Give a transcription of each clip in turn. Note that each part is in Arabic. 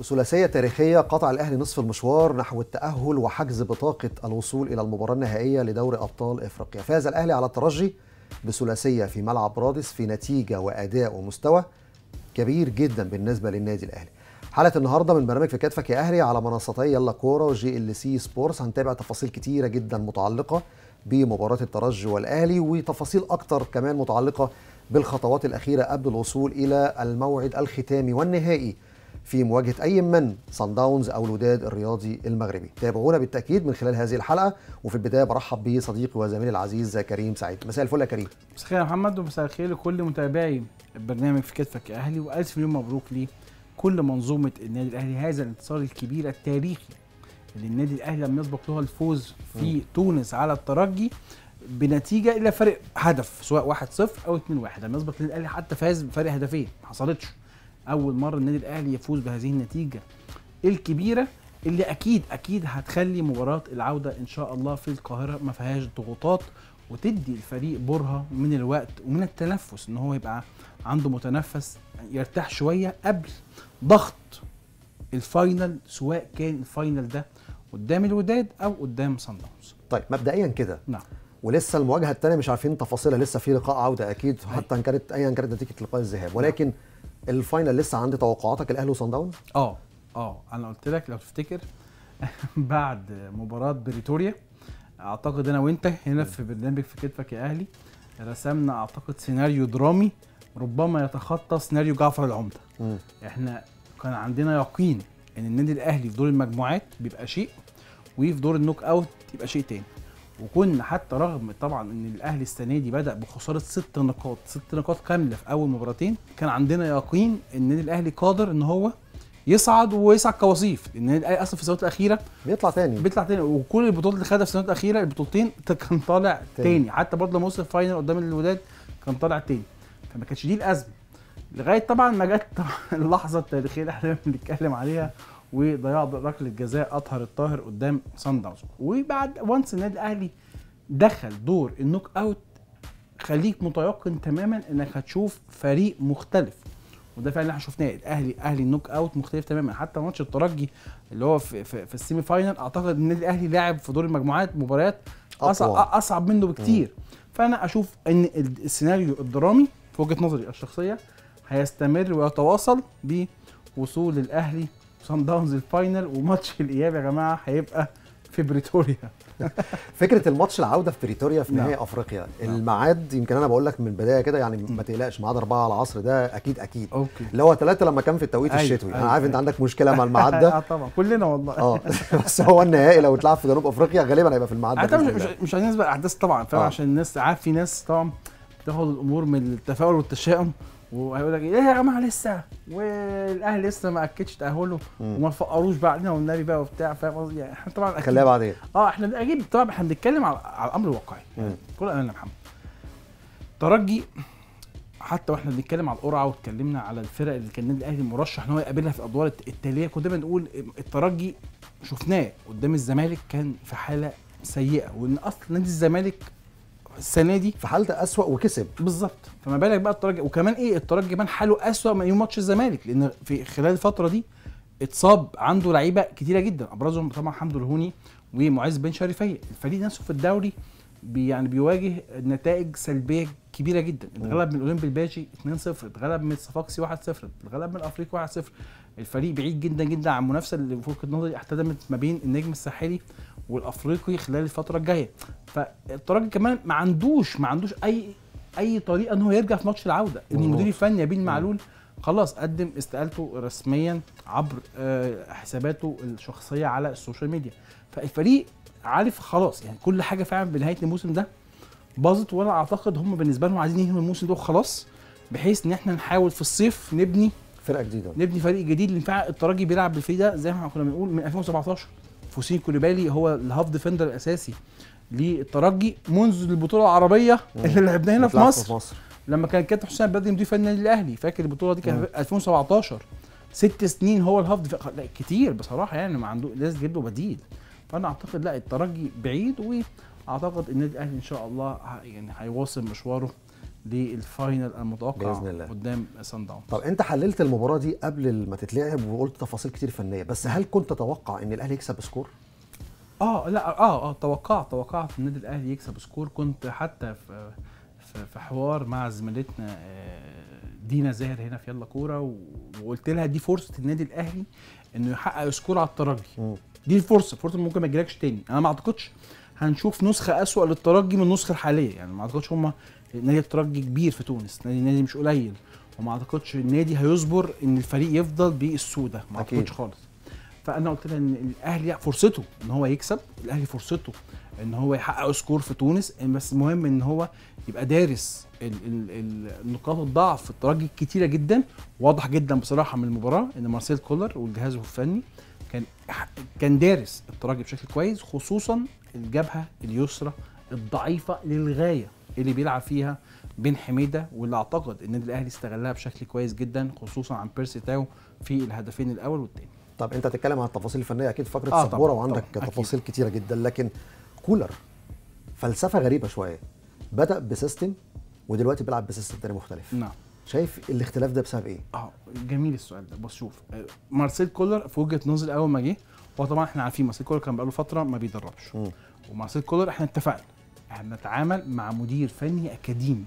بثلاثية تاريخية قطع الأهلي نصف المشوار نحو التأهل وحجز بطاقة الوصول إلى المباراة النهائية لدوري أبطال إفريقيا فاز الأهلي على الترجي بثلاثية في ملعب رادس في نتيجة وأداء ومستوى كبير جدا بالنسبة للنادي الأهلي حلقة النهاردة من برنامج في كتفك يا أهلي على منصتي يلا كورة وجي ال سي سبورتس هنتابع تفاصيل كتيرة جدا متعلقة بمباراة الترجي والأهلي وتفاصيل أكتر كمان متعلقة بالخطوات الأخيرة قبل الوصول إلى الموعد الختامي والنهائي في مواجهة أي من صن داونز أو الوداد الرياضي المغربي تابعونا بالتأكيد من خلال هذه الحلقة وفي البداية برحب بصديقي وزميلي العزيز كريم سعيد مساء الفل يا كريم مساء الخير يا محمد ومساء الخير لكل متابعي برنامج في كتفك يا أهلي وألف مليون مبروك لي كل منظومة النادي الأهلي هذا الانتصار الكبير التاريخي اللي النادي الأهلي لم يسبق له الفوز في م. تونس على الترجي بنتيجه الا فرق هدف سواء 1-0 او 2-1 لم يسبق للاهلي الاهلي حتى فاز بفرق هدفين ما حصلتش اول مره النادي الاهلي يفوز بهذه النتيجه الكبيره اللي اكيد اكيد هتخلي مباراه العوده ان شاء الله في القاهره ما فيهاش ضغوطات وتدي الفريق برهه من الوقت ومن التنفس ان هو يبقى عنده متنفس يرتاح شويه قبل ضغط الفاينل سواء كان الفاينل ده قدام الوداد او قدام صن داونز. طيب مبدئيا كده نعم ولسه المواجهه الثانيه مش عارفين تفاصيلها لسه في لقاء عوده اكيد حتى ان كانت ايا كانت نتيجه لقاء الذهاب ولكن نعم. الفاينل لسه عندي توقعاتك الاهلي وصن داونز؟ اه اه انا قلت لك لو تفتكر بعد مباراه بريتوريا اعتقد انا وانت هنا في برنامج في كتفك يا اهلي رسمنا اعتقد سيناريو درامي ربما يتخطى سيناريو جعفر العمده م. احنا كان عندنا يقين ان النادي الاهلي في دور المجموعات بيبقى شيء وفي دور النوك اوت يبقى شيء تاني وكنا حتى رغم طبعا ان الاهلي السنه دي بدا بخساره ست نقاط ست نقاط كامله في اول مباراتين كان عندنا يقين ان النادي الاهلي قادر ان هو يصعد ويصعد كوصيف لان الاهلي اصلا في السنوات الاخيره بيطلع تاني بيطلع تاني وكل البطولات اللي خدها في السنوات الاخيره البطولتين كان طالع تاني, تاني. حتى برضه لما وصل الفاينل قدام الوداد كان طالع تاني فما كانتش دي الازمه لغايه طبعا ما جت اللحظه التاريخيه اللي احنا بنتكلم عليها وضياع ركله جزاء اطهر الطاهر قدام سان داونز وبعد وانس النادي الاهلي دخل دور النوك اوت خليك متيقن تماما انك هتشوف فريق مختلف وده فعلا احنا شفناه الاهلي اهلي النوك اوت مختلف تماما حتى ماتش الترجي اللي هو في, في, في السيمي فاينل اعتقد النادي الاهلي لاعب في دور المجموعات مباريات اصعب اصعب منه بكتير فانا اشوف ان السيناريو الدرامي في وجهه نظري الشخصيه هيستمر ويتواصل بوصول الاهلي سان داونز الفاينل وماتش الاياب يا جماعه هيبقى في بريتوريا فكره الماتش العوده في بريتوريا في نهائي نعم. افريقيا نعم. الميعاد يمكن انا بقول لك من البدايه كده يعني ما تقلقش ميعاد 4 العصر ده اكيد اكيد أوكي. اللي هو 3 لما كان في التوقيت أيوه، الشتوي انا أيوه، عارف انت أيوه. عندك مشكله مع الميعاد ده اه طبعا كلنا والله اه بس هو النهائي لو اتلعب في جنوب افريقيا غالبا هيبقى في الميعاد ده مش مش هنسبق الاحداث طبعا فاهم آه. عشان الناس عارف في ناس طبعا بتاخد الامور من التفاؤل والتشاؤم وهيقول لك ايه يا جماعه لسه والاهل لسه ما اكدش تاهله وما فقروش بعدنا والنبي بقى وبتاع فاهم قصدي يعني احنا طبعا خليها بعدين اه احنا اجيب طبعا احنا بنتكلم على, على الامر الواقعي كل امانه يا محمد ترجي حتى واحنا بنتكلم على القرعه واتكلمنا على الفرق اللي كان النادي الاهلي مرشح ان هو يقابلها في الادوار التاليه كنا بنقول الترجي شفناه قدام الزمالك كان في حاله سيئه وان اصل نادي الزمالك السنه دي في حالته اسوا وكسب بالظبط فما بالك بقى الترجي وكمان ايه الترجي كمان حاله اسوا من يوم ماتش الزمالك لان في خلال الفتره دي اتصاب عنده لعيبه كتيره جدا ابرزهم طبعا حمد الهوني ومعز بن شريفيه الفريق نفسه في الدوري بي يعني بيواجه نتائج سلبيه كبيره جدا اتغلب من اولمبي الباجي 2-0 اتغلب من صفاقسي 1-0 اتغلب من افريقيا 1-0 الفريق بعيد جدا جدا عن المنافسه اللي في وجهه نظري احتدمت ما بين النجم الساحلي والافريقي خلال الفتره الجايه فالترجي كمان ما عندوش ما عندوش اي اي طريقه ان هو يرجع في ماتش العوده المدير الفني بين معلول خلاص قدم استقالته رسميا عبر آه، حساباته الشخصيه على السوشيال ميديا فالفريق عارف خلاص يعني كل حاجه فعلا بنهايه الموسم ده باظت وانا اعتقد هم بالنسبه لهم عايزين ينهوا الموسم ده وخلاص بحيث ان احنا نحاول في الصيف نبني فرقه جديده نبني فريق جديد لان فعلا الترجي بيلعب بالفريق ده زي ما احنا كنا بنقول من 2017 فوسين كوليبالي هو الهاف ديفندر الاساسي للترجي منذ البطوله العربيه اللي لعبناها هنا في مصر. في مصر لما كان كابتن حسام بدري مدير فني للاهلي فاكر البطوله دي كانت 2017 ست سنين هو الهاف ديفندر لا كتير بصراحه يعني ما عنده لازم تجيب له بديل فانا اعتقد لا الترجي بعيد واعتقد النادي الاهلي ان شاء الله يعني هيواصل مشواره للفاينل المتوقع باذن الله قدام سان داونز طب انت حللت المباراه دي قبل ما تتلعب وقلت تفاصيل كتير فنيه بس هل كنت تتوقع ان الاهلي يكسب سكور؟ اه لا اه اه توقعت توقعت ان النادي الاهلي يكسب سكور كنت حتى في في حوار مع زميلتنا آه، دينا زاهر هنا في يلا كوره وقلت لها دي فرصه النادي الاهلي انه يحقق سكور على الترجي دي الفرصه فرصه ممكن ما تجيلكش تاني انا ما اعتقدش هنشوف نسخه اسوأ للترجي من النسخه الحاليه يعني ما اعتقدش هم نادي الترجي كبير في تونس نادي نادي مش قليل وما اعتقدش النادي هيصبر ان الفريق يفضل بالسوده ما اعتقدش خالص فانا قلت لها ان الاهلي فرصته ان هو يكسب الاهلي فرصته ان هو يحقق سكور في تونس بس المهم ان هو يبقى دارس نقاط الضعف في الترجي كتيره جدا واضح جدا بصراحه من المباراه ان مارسيل كولر والجهاز الفني كان كان دارس الترجي بشكل كويس خصوصا الجبهه اليسرى الضعيفه للغايه اللي بيلعب فيها بن حميده واللي اعتقد النادي الاهلي استغلها بشكل كويس جدا خصوصا عن بيرسي تاو في الهدفين الاول والثاني طب انت هتتكلم عن التفاصيل الفنيه اكيد فقره آه سبوره وعندك طبعًا تفاصيل أكيد. كتيره جدا لكن كولر فلسفه غريبه شويه بدا بسيستم ودلوقتي بيلعب بسيستم تاني مختلف نعم شايف الاختلاف ده بسبب ايه؟ اه جميل السؤال ده بص شوف آه، مارسيل كولر في وجهه نظري اول ما جه هو طبعا احنا عارفين مارسيل كولر كان بقاله فتره ما بيدربش ومارسيل كولر احنا اتفقنا احنا نتعامل مع مدير فني اكاديمي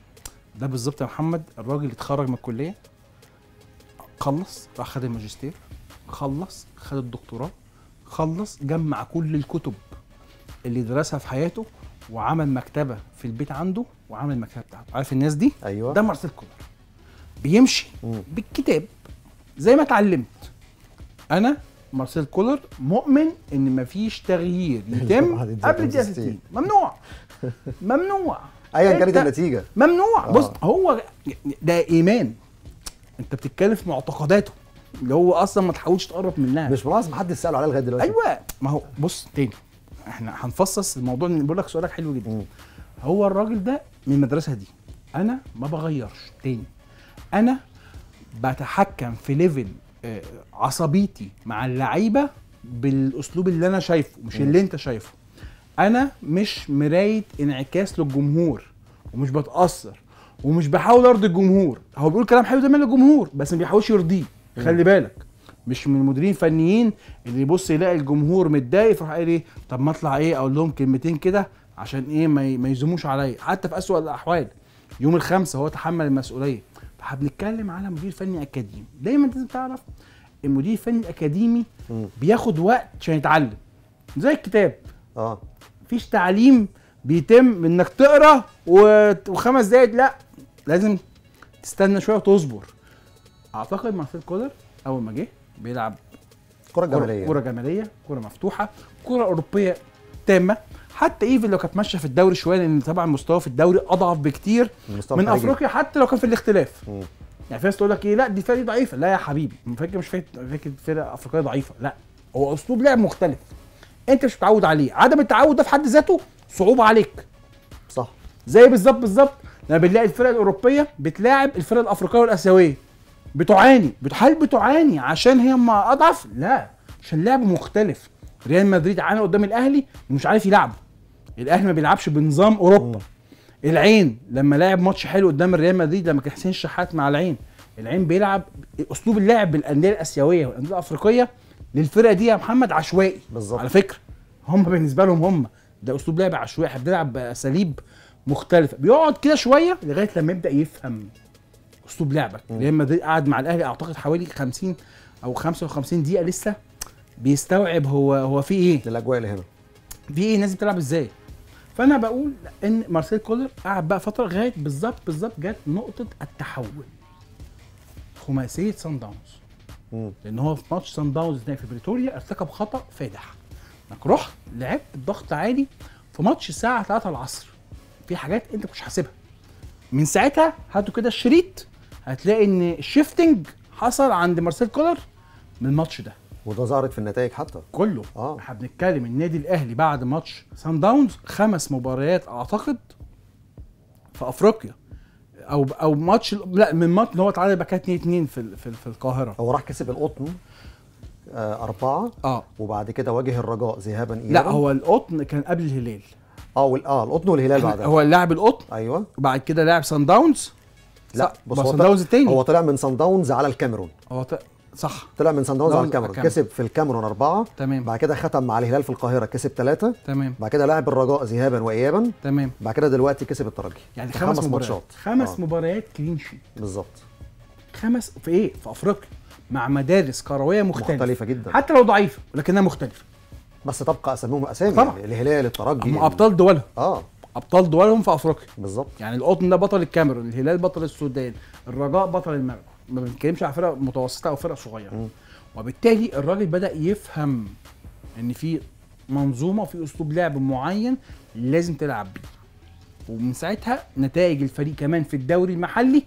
ده بالظبط يا محمد الراجل اللي اتخرج من الكليه خلص راح خد الماجستير خلص خد الدكتوراه خلص جمع كل الكتب اللي درسها في حياته وعمل مكتبه في البيت عنده وعمل المكتبه بتاعته عارف الناس دي ايوه ده مارسيل كولر بيمشي بالكتاب زي ما اتعلمت انا مارسيل كولر مؤمن ان مفيش تغيير يتم قبل الدقيقه 60 ممنوع ممنوع ايا كانت النتيجه ممنوع آه. بص هو ده ايمان انت بتتكلم في معتقداته اللي هو اصلا ما تحاولش تقرب منها مش ملاحظ محدش ساله عليها لغايه دلوقتي ايوه ما هو بص تاني احنا هنفصص الموضوع بقول لك سؤالك حلو جدا هو الراجل ده من المدرسه دي انا ما بغيرش تاني انا بتحكم في ليفل آه، عصبيتي مع اللعيبه بالاسلوب اللي انا شايفه مش اللي انت شايفه انا مش مرايه انعكاس للجمهور ومش بتاثر ومش بحاول ارضي الجمهور هو بيقول كلام حلو تمام للجمهور بس ما بيحاولش يرضيه خلي بالك مش من المديرين الفنيين اللي يبص يلاقي الجمهور متضايق فراح قايل ايه طب ما اطلع ايه اقول لهم كلمتين كده عشان ايه ما يزوموش عليا حتى في اسوأ الاحوال يوم الخمسه هو تحمل المسؤوليه هنتكلم على مدير فني اكاديمي دايما لازم تعرف المدير الفني الاكاديمي بياخد وقت عشان يتعلم زي الكتاب اه مفيش تعليم بيتم انك تقرا وخمس دقايق لا لازم تستنى شويه وتصبر اعتقد مارسيل كولر اول ما جه بيلعب كره جماليه كره جماليه كره مفتوحه كره اوروبيه تامه حتى ايفن لو كانت ماشيه في الدوري شويه لان طبعا مستواه في الدوري اضعف بكتير من افريقيا حتى لو كان في الاختلاف م. يعني في ناس تقول لك ايه لا دي فرقه ضعيفه لا يا حبيبي فرقه مش فكره فرقه افريقيه ضعيفه لا هو اسلوب لعب مختلف انت مش متعود عليه عدم التعود ده في حد ذاته صعوبه عليك صح زي بالظبط بالظبط لما بنلاقي الفرق الاوروبيه بتلاعب الفرق الافريقيه والاسيويه بتعاني هل بتعاني عشان هي اضعف لا عشان لعب مختلف ريال مدريد عانى قدام الاهلي ومش عارف يلعبه الاهلي ما بيلعبش بنظام اوروبا العين لما لعب ماتش حلو قدام الريال مدريد لما كان حسين الشحات مع العين العين بيلعب اسلوب اللعب بالانديه الاسيويه والانديه الافريقيه للفرقه دي يا محمد عشوائي بالظبط على فكره هم بالنسبه لهم هم ده اسلوب لعب عشوائي احنا بنلعب باساليب مختلفه بيقعد كده شويه لغايه لما يبدا يفهم اسلوب لعبك ريال مدريد قعد مع الاهلي اعتقد حوالي 50 او 55 دقيقه لسه بيستوعب هو هو في ايه الاجواء اللي هنا في ايه الناس بتلعب ازاي فانا بقول ان مارسيل كولر قعد بقى فتره لغايه بالظبط بالظبط جت نقطه التحول خماسيه سان داونز لان هو في ماتش سان داونز في بريتوريا ارتكب خطا فادح انك رحت لعبت بضغط عالي في ماتش الساعه 3 العصر في حاجات انت مش حاسبها من ساعتها هاتوا كده الشريط هتلاقي ان الشيفتنج حصل عند مارسيل كولر من الماتش ده وده ظهرت في النتائج حتى كله اه احنا بنتكلم النادي الاهلي بعد ماتش سان داونز خمس مباريات اعتقد في افريقيا او او ماتش لا من ماتش اللي هو اتعادل بقى كانت 2 2 في في, في القاهره هو راح كسب القطن آه، أربعة اه وبعد كده واجه الرجاء ذهابا إلى لا هو القطن كان قبل الهلال اه وال... اه القطن والهلال بعدها هو لاعب القطن ايوه وبعد كده لاعب سان داونز لا بص هو سان داونز التاني هو طلع من سان داونز على الكاميرون هو ط... صح طلع من سان داونز على الكاميرون كسب في الكاميرون اربعه تمام بعد كده ختم مع الهلال في القاهره كسب ثلاثه تمام بعد كده لعب الرجاء ذهابا وايابا تمام بعد كده دلوقتي كسب الترجي يعني خمس, خمس مباريات خمس آه. مباريات كلين شيت بالظبط خمس في ايه في افريقيا مع مدارس كرويه مختلفه مختلفه جدا حتى لو ضعيفه لكنها مختلفه بس تبقى اساميهم اسامي طبعا يعني الهلال الترجي هم ابطال دولهم اه ابطال دولهم في افريقيا بالظبط يعني القطن ده بطل الكاميرون الهلال بطل السودان الرجاء بطل المغرب ما بنتكلمش على فرق متوسطه او فرق صغيره وبالتالي الراجل بدا يفهم ان في منظومه وفي اسلوب لعب معين لازم تلعب بيه ومن ساعتها نتائج الفريق كمان في الدوري المحلي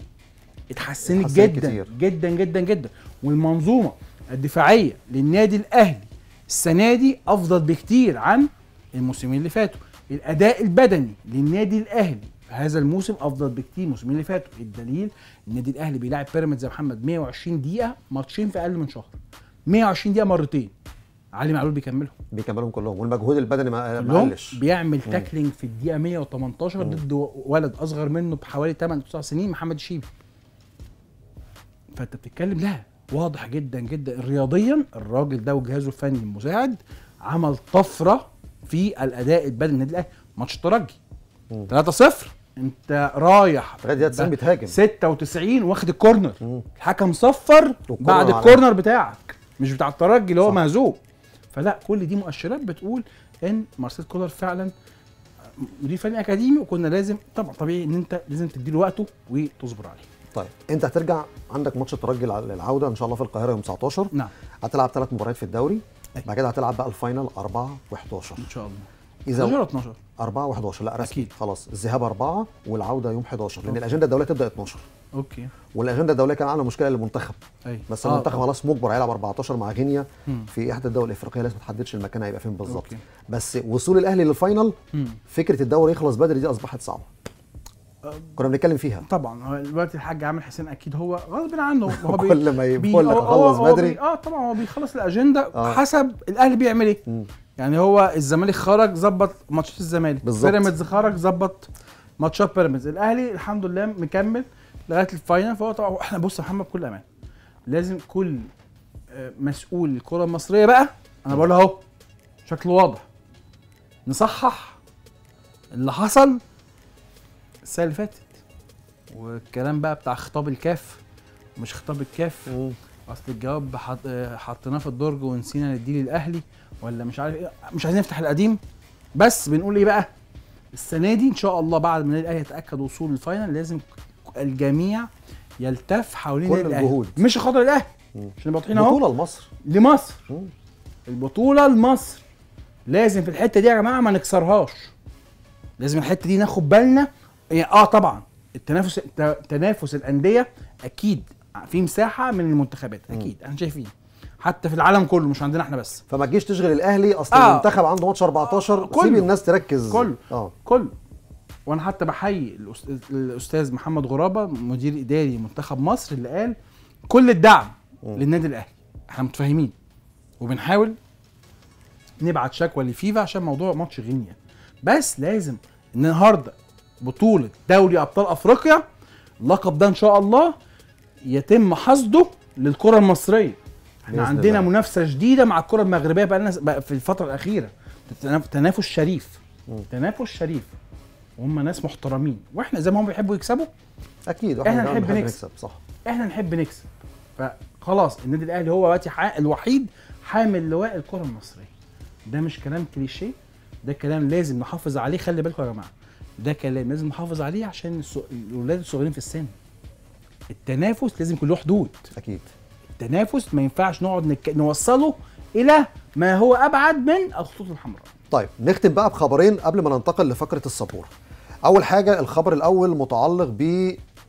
اتحسنت جدا كتير. جدا جدا جدا والمنظومه الدفاعيه للنادي الاهلي السنه دي افضل بكتير عن الموسمين اللي فاتوا الاداء البدني للنادي الاهلي هذا الموسم افضل بكتير الموسمين اللي فاتوا الدليل النادي الاهلي بيلاعب بيراميدز يا محمد 120 دقيقه ماتشين في اقل من شهر 120 دقيقه مرتين علي معلول بيكملهم بيكملهم كلهم والمجهود البدني ما قلش بيعمل تاكلينج في الدقيقه 118 ضد ولد اصغر منه بحوالي 8 9 سنين محمد شيبي فانت بتتكلم لا واضح جدا جدا رياضيا الراجل ده وجهازه الفني المساعد عمل طفره في الاداء البدني للنادي الاهلي ماتش الترجي 3-0 انت رايح لغايه دقيقه 90 بيتهاجم 96 واخد الكورنر الحكم صفر بعد الكورنر بتاعك مش بتاع الترجي اللي هو مهزوم فلا كل دي مؤشرات بتقول ان مارسيل كولر فعلا مدير آه، فني اكاديمي وكنا لازم طبعا طبيعي ان انت لازم تديله وقته وتصبر عليه طيب انت هترجع عندك ماتش الترجي للعوده ان شاء الله في القاهره يوم 19 نعم هتلعب ثلاث مباريات في الدوري أيوة. بعد كده هتلعب بقى الفاينل 4 و11 ان شاء الله اذا 12 12 4 و11 لا رسمي أكيد. خلاص الذهاب 4 والعوده يوم 11 أوكي. لان الاجنده الدوليه تبدا 12 اوكي والاجنده الدوليه كان عندنا مشكله للمنتخب ايوه بس آه، المنتخب آه. خلاص مجبر هيلعب 14 مع غينيا في احدى الدول الافريقيه لسه ما تحددش المكان هيبقى فين بالظبط بس وصول الاهلي للفاينل فكره الدوري يخلص بدري دي اصبحت صعبه كنا بنتكلم فيها طبعا دلوقتي الحاج عامر حسين اكيد هو غصب عنه هو كل ما يقول لك اخلص بدري اه طبعا هو بيخلص الاجنده آه. حسب الاهلي بيعمل ايه يعني هو الزمالك خرج ظبط ماتشات الزمالك بيراميدز خرج ظبط ماتشات بيراميدز الاهلي الحمد لله مكمل لغايه الفاينل فهو طبعا احنا بص يا محمد بكل امان لازم كل آه، مسؤول الكره المصريه بقى انا بقول اهو شكله واضح نصحح اللي حصل السنه اللي فاتت والكلام بقى بتاع خطاب الكاف مش خطاب الكاف اصل الجواب حطيناه في الدرج ونسينا نديه للاهلي ولا مش عارف ايه مش عايزين نفتح القديم بس بنقول ايه بقى السنه دي ان شاء الله بعد ما الاهلي يتاكد وصول الفاينل لازم الجميع يلتف حوالين كل الاهلي الجهود مش خاطر الاهلي عشان نبقى واضحين اهو البطوله لمصر لمصر البطوله لمصر لازم في الحته دي يا جماعه ما نكسرهاش لازم الحته دي ناخد بالنا إيه، اه طبعا التنافس تنافس الانديه اكيد في مساحه من المنتخبات اكيد انا شايفين حتى في العالم كله مش عندنا احنا بس فما تجيش تشغل الاهلي اصل آه. المنتخب عنده ماتش 14 آه. سيب الناس تركز كله آه. كله وانا حتى بحيي الاستاذ محمد غرابه مدير اداري منتخب مصر اللي قال كل الدعم م. للنادي الاهلي احنا متفاهمين وبنحاول نبعت شكوى لفيفا عشان موضوع ماتش غينيا بس لازم النهارده بطوله دوري ابطال افريقيا اللقب ده ان شاء الله يتم حصده للكره المصريه احنا عندنا الله. منافسه شديده مع الكره المغربيه بقى, لنا في الفتره الاخيره تنافس شريف تنافس شريف وهم ناس محترمين واحنا زي ما هم بيحبوا يكسبوا اكيد احنا نحب نكسب. نكسب صح احنا نحب نكسب فخلاص النادي الاهلي هو دلوقتي الوحيد حامل لواء الكره المصريه ده مش كلام كليشيه ده كلام لازم نحافظ عليه خلي بالكم يا جماعه ده كلام لازم نحافظ عليه عشان الاولاد الصغيرين في السن التنافس لازم يكون له حدود اكيد التنافس ما ينفعش نقعد نك... نوصله الى ما هو ابعد من الخطوط الحمراء طيب نختم بقى بخبرين قبل ما ننتقل لفقره السبوره اول حاجه الخبر الاول متعلق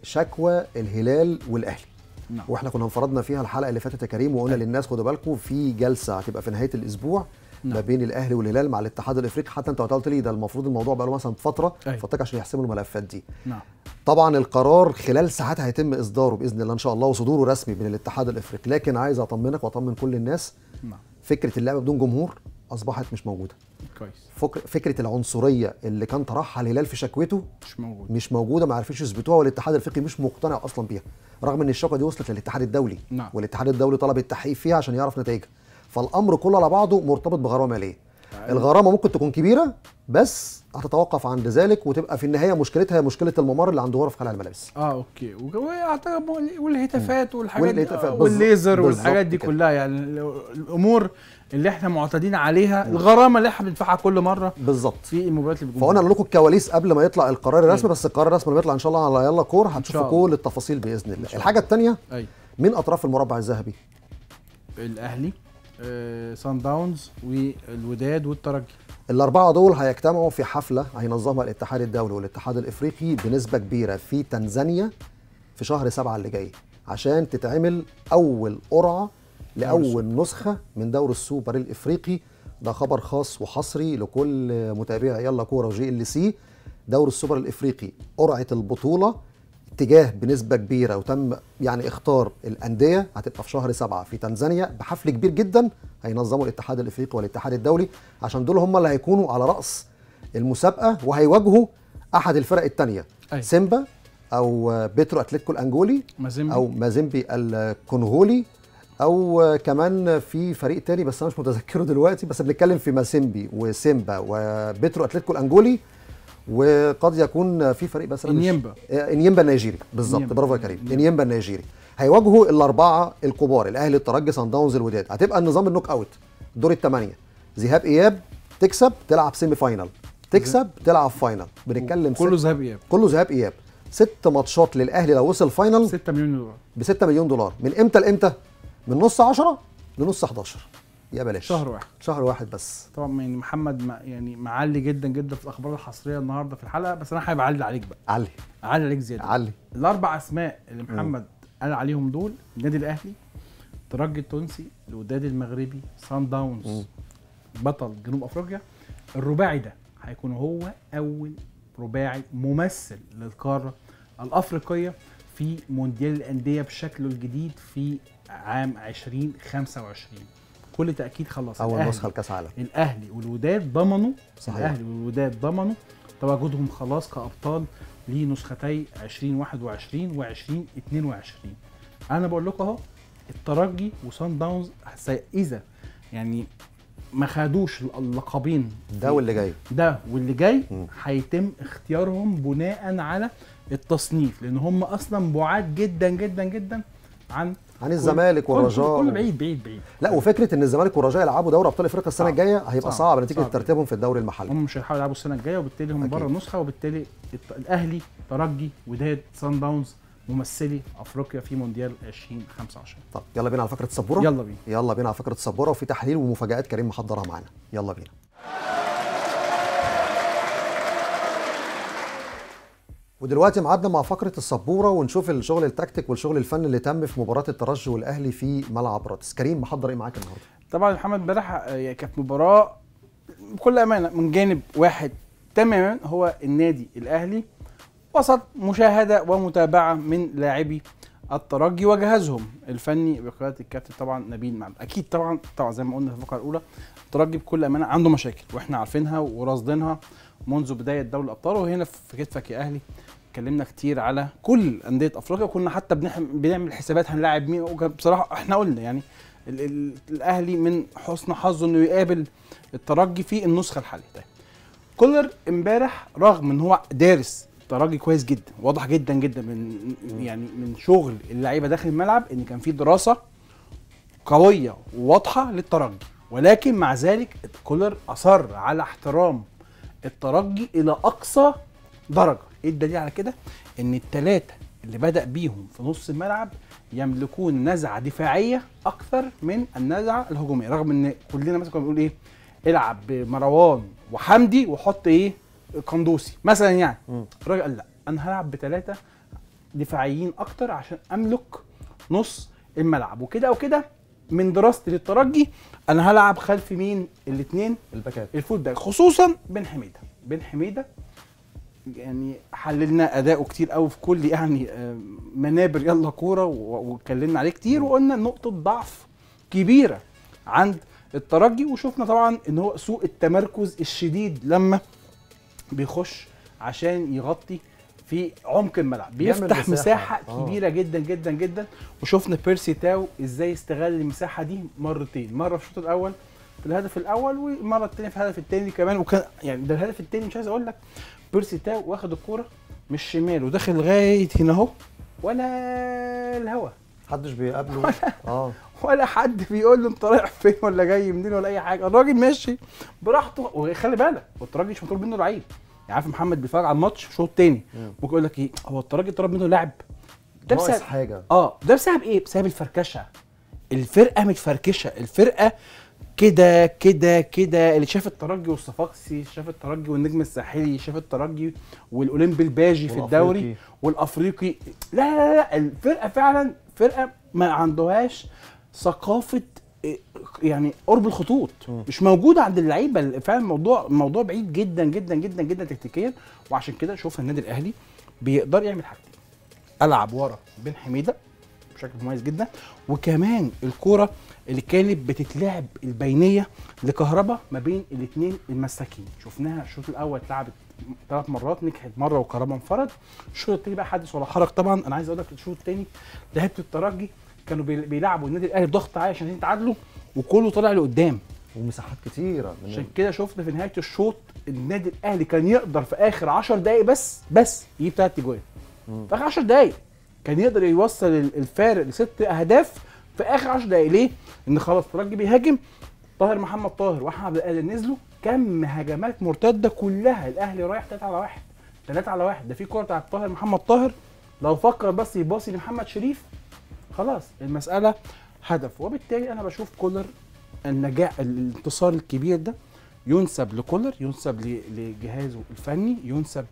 بشكوى الهلال والاهلي نعم. واحنا كنا انفردنا فيها الحلقه اللي فاتت يا كريم وقلنا أيوه. للناس خدوا بالكم في جلسه هتبقى في نهايه الاسبوع ما نعم. بين الاهلي والهلال مع الاتحاد الافريقي حتى انت قلت لي ده المفروض الموضوع بقى له مثلا فتره أيوه. فتك عشان يحسموا الملفات دي نعم. طبعا القرار خلال ساعات هيتم اصداره باذن الله ان شاء الله وصدوره رسمي من الاتحاد الافريقي لكن عايز اطمنك واطمن كل الناس نعم. فكره اللعبه بدون جمهور اصبحت مش موجوده كويس فكره العنصريه اللي كان طرحها الهلال في شكوته مش موجوده مش موجوده ما عرفوش يثبتوها والاتحاد الافريقي مش مقتنع اصلا بيها رغم ان الشكوى دي وصلت للاتحاد الدولي نعم. والاتحاد الدولي طلب التحقيق فيها عشان يعرف نتائجها فالامر كله على بعضه مرتبط بغرامه ماليه الغرامه ممكن تكون كبيره بس هتتوقف عند ذلك وتبقى في النهايه مشكلتها مشكله الممر اللي عند غرف خلع الملابس اه اوكي واعتقد والهتافات والحاجات والهتافات دي والليزر والحاجات دي آه، كلها يعني الامور اللي احنا معتادين عليها الغرامه اللي احنا بندفعها كل مره بالظبط في الموبايلات اللي فقلنا لكم الكواليس قبل ما يطلع القرار أيوه. الرسمي بس القرار الرسمي اللي بيطلع ان شاء الله على يلا كور هتشوفوا كل التفاصيل باذن الله الحاجه الثانيه أيوه. من اطراف المربع الذهبي الاهلي سان آه، داونز والوداد والترجي الأربعة دول هيجتمعوا في حفلة هينظمها الاتحاد الدولي والاتحاد الإفريقي بنسبة كبيرة في تنزانيا في شهر سبعة اللي جاي عشان تتعمل أول قرعة لأول نسخة من دور السوبر الإفريقي ده خبر خاص وحصري لكل متابعي يلا كورة وجي ال سي دور السوبر الإفريقي قرعة البطولة اتجاه بنسبه كبيره وتم يعني اختار الانديه هتبقى في شهر سبعه في تنزانيا بحفل كبير جدا هينظموا الاتحاد الافريقي والاتحاد الدولي عشان دول هم اللي هيكونوا على راس المسابقه وهيواجهوا احد الفرق الثانيه سيمبا او بيترو اتلتيكو الانجولي مازيمبي. او مازيمبي الكونغولي او كمان في فريق تاني بس انا مش متذكره دلوقتي بس بنتكلم في مازيمبي وسيمبا وبيترو اتلتيكو الانجولي وقد يكون في فريق مثلا انيمبا آه، انيمبا النيجيري بالظبط برافو يا كريم انيمبا النيجيري هيواجهوا الاربعه الكبار الاهلي الترجي صن داونز الوداد هتبقى النظام النوك اوت دور الثمانيه ذهاب اياب تكسب تلعب سيمي فاينل تكسب تلعب فاينل بنتكلم كله ذهاب اياب كله ذهاب اياب ست ماتشات للاهلي لو وصل فاينل 6 مليون دولار ب 6 مليون دولار من امتى لامتى؟ من نص 10 لنص 11 يا بلاش شهر واحد شهر واحد بس طبعا يعني محمد يعني معلي جدا جدا في الاخبار الحصريه النهارده في الحلقه بس انا حابب اعلي عليك بقى علي علي عليك زياده علي الاربع اسماء اللي محمد قال عليهم دول النادي الاهلي الترجي التونسي الوداد المغربي سان داونز م. بطل جنوب افريقيا الرباعي ده هيكون هو اول رباعي ممثل للقاره الافريقيه في مونديال الانديه بشكله الجديد في عام 2025 بكل تاكيد خلاص اول نسخه لكاس عالم الاهلي والوداد ضمنوا صحيح الاهلي والوداد ضمنوا تواجدهم خلاص كابطال لنسختي 2021 و 2022 انا بقول لكم اهو الترجي وصن داونز اذا يعني ما خدوش اللقبين ده واللي جاي ده واللي جاي هيتم اختيارهم بناء على التصنيف لان هم اصلا بعاد جدا جدا جدا عن عن الزمالك والرجاء كله بعيد بعيد بعيد لا وفكره ان الزمالك والرجاء يلعبوا دوري ابطال افريقيا السنه الجايه هيبقى صعب, صعب نتيجه ترتيبهم في الدوري المحلي هم مش هيحاولوا يلعبوا السنه الجايه وبالتالي هم بره النسخه وبالتالي الاهلي ترجي وداد سان داونز ممثلي افريقيا في مونديال 2025 طب يلا بينا على فكره السبوره يلا بينا يلا بينا على فكره السبوره وفي تحليل ومفاجات كريم محضرها معانا يلا بينا ودلوقتي معادنا مع فقرة السبورة ونشوف الشغل التكتيك والشغل الفني اللي تم في مباراة الترجي والأهلي في ملعب راتس، كريم محضر إيه معاك النهاردة؟ طبعا محمد امبارح آه، كانت مباراة بكل أمانة من جانب واحد تماما هو النادي الأهلي وسط مشاهدة ومتابعة من لاعبي الترجي وجهازهم الفني بقياده الكابتن طبعا نبيل معبد اكيد طبعا طبعا زي ما قلنا في الفقره الاولى الترجي بكل امانه عنده مشاكل واحنا عارفينها وراصدينها منذ بدايه دوري الابطال وهنا في كتفك يا اهلي اتكلمنا كتير على كل انديه افريقيا كنا حتى بنعمل حسابات هنلاعب مين بصراحه احنا قلنا يعني ال ال الاهلي من حسن حظه انه يقابل الترجي في النسخه الحاليه طيب كولر امبارح رغم ان هو دارس الترجي كويس جدا واضح جدا جدا من يعني من شغل اللعيبه داخل الملعب ان كان في دراسه قويه وواضحه للترجي ولكن مع ذلك كولر اصر على احترام الترجي الى اقصى درجه ايه الدليل على كده ان الثلاثه اللي بدا بيهم في نص الملعب يملكون نزعه دفاعيه اكثر من النزعه الهجوميه رغم ان كلنا مثلا كنا بنقول ايه العب بمروان وحمدي وحط ايه قندوسي مثلا يعني الراجل قال لا انا هلعب بثلاثه دفاعيين اكتر عشان املك نص الملعب وكده وكده من دراستي للترجي انا هلعب خلف مين الاثنين الباكات الفول باك خصوصا بن حميده بن حميده يعني حللنا اداؤه كتير قوي في كل يعني آه، منابر يلا كوره واتكلمنا عليه كتير وقلنا نقطه ضعف كبيره عند الترجي وشفنا طبعا ان هو سوء التمركز الشديد لما بيخش عشان يغطي في عمق الملعب بيفتح مساحه, مساحة أوه. كبيره جدا جدا جدا وشفنا بيرسي تاو ازاي استغل المساحه دي مرتين مره في الشوط الاول في الهدف الاول والمره الثانيه في الهدف الثاني كمان وكان يعني ده الهدف الثاني مش عايز اقول لك بيرسي تاو واخد الكوره من الشمال وداخل لغايه هنا اهو ولا الهوا محدش بيقابله ولا اه ولا حد بيقول له انت رايح فين ولا جاي منين ولا اي حاجه الراجل ماشي براحته وخلي بالك الراجل مش مطلوب منه لعيب يعني عارف محمد بيتفرج على الماتش شوط تاني ممكن يقول لك ايه هو الترجي طلب منه لاعب ده بسبب حاجه اه ده بسبب ايه؟ بسبب الفركشه الفرقه متفركشه الفرقه كده كده كده اللي شاف الترجي والصفاقسي شاف الترجي والنجم الساحلي شاف الترجي والاولمبي الباجي في الدوري والافريقي لا لا لا الفرقه فعلا فرقه ما عندهاش ثقافه يعني قرب الخطوط مش موجوده عند اللعيبه فعلا الموضوع الموضوع بعيد جدا جدا جدا جدا تكتيكيا وعشان كده شوف النادي الاهلي بيقدر يعمل حاجتين العب ورا بن حميده بشكل مميز جدا وكمان الكوره اللي كانت بتتلعب البينيه لكهربا ما بين الاثنين المساكين شفناها الشوط الاول اتلعبت ثلاث مرات نجحت مره وكهربا انفرد الشوط الثاني بقى حدث ولا حرج طبعا انا عايز اقول لك الشوط الثاني لعبت الترجي كانوا بيلعبوا النادي الاهلي بضغط عالي عشان يتعادلوا وكله طالع لقدام ومساحات كتيره عشان كده شفنا في نهايه الشوط النادي الاهلي كان يقدر في اخر 10 دقائق بس بس يجيب ثلاث اجوان في اخر 10 دقائق كان يقدر يوصل الفارق لست اهداف في اخر 10 دقائق ليه؟ ان خلاص الترجي بيهاجم طاهر محمد طاهر واحمد القادر نزلوا كم هجمات مرتده كلها الاهلي رايح 3 على 1 3 على 1 ده في كوره بتاعت طاهر محمد طاهر لو فكر بس يباصي لمحمد شريف خلاص المساله هدف وبالتالي انا بشوف كولر النجاح الانتصار الكبير ده ينسب لكولر ينسب لجهازه الفني ينسب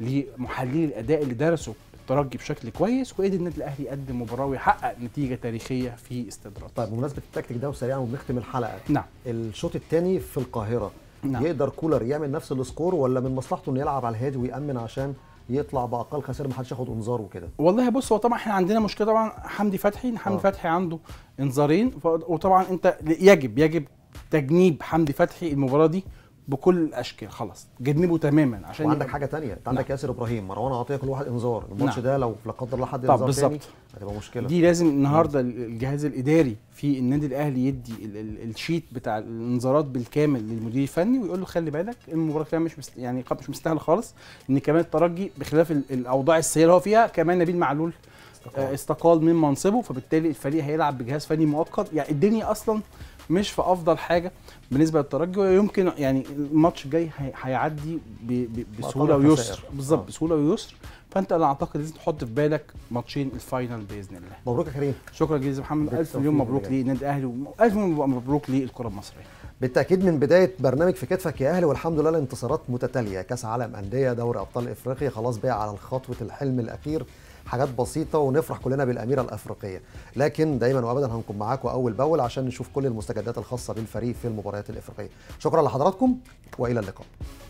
لمحللي الاداء اللي درسوا الترجي بشكل كويس وقدر النادي الاهلي يقدم مباراه ويحقق نتيجه تاريخيه في استدراج. طيب بمناسبه التكتيك ده وسريعا وبنختم الحلقه نعم الشوط الثاني في القاهره نعم. يقدر كولر يعمل نفس السكور ولا من مصلحته انه يلعب على الهادي ويامن عشان يطلع باقل خسائر ما حدش ياخد انذار وكده والله بص هو طبعا احنا عندنا مشكله طبعا حمدي فتحي حمدي آه. فتحي عنده انذارين وطبعا انت يجب يجب تجنيب حمدي فتحي المباراه دي بكل الاشكال خلاص جنبه تماما عشان وعندك حاجه تانية انت عندك نعم. ياسر ابراهيم مروان عطيه كل واحد انذار الماتش نعم. ده لو لا قدر الله حد انذار تاني هتبقى مشكله دي لازم النهارده نعم. الجهاز الاداري في النادي الاهلي يدي ال ال الشيت بتاع الانذارات بالكامل للمدير الفني ويقول له خلي بالك المباراه كمان مش مست... يعني مش مستاهله خالص ان كمان الترجي بخلاف الاوضاع السيئه اللي هو فيها كمان نبيل معلول آه، استقال, استقال من منصبه فبالتالي الفريق هيلعب بجهاز فني مؤقت يعني الدنيا اصلا مش في افضل حاجه بالنسبه للترجي ويمكن يعني الماتش الجاي هيعدي بسهوله ويسر بالظبط آه. بسهوله ويسر فانت انا اعتقد لازم تحط في بالك ماتشين الفاينل باذن الله مبروك يا كريم شكرا جزيلا يا محمد الف مليون مبروك للنادي الاهلي والف مبروك للكره المصريه بالتاكيد من بدايه برنامج في كتفك يا اهلي والحمد لله الانتصارات متتاليه كاس عالم انديه دوري ابطال افريقيا خلاص بقى على خطوه الحلم الاخير حاجات بسيطه ونفرح كلنا بالاميره الافريقيه لكن دايما وابدا هنكون معاكم اول باول عشان نشوف كل المستجدات الخاصه بالفريق في المباريات الافريقيه شكرا لحضراتكم والى اللقاء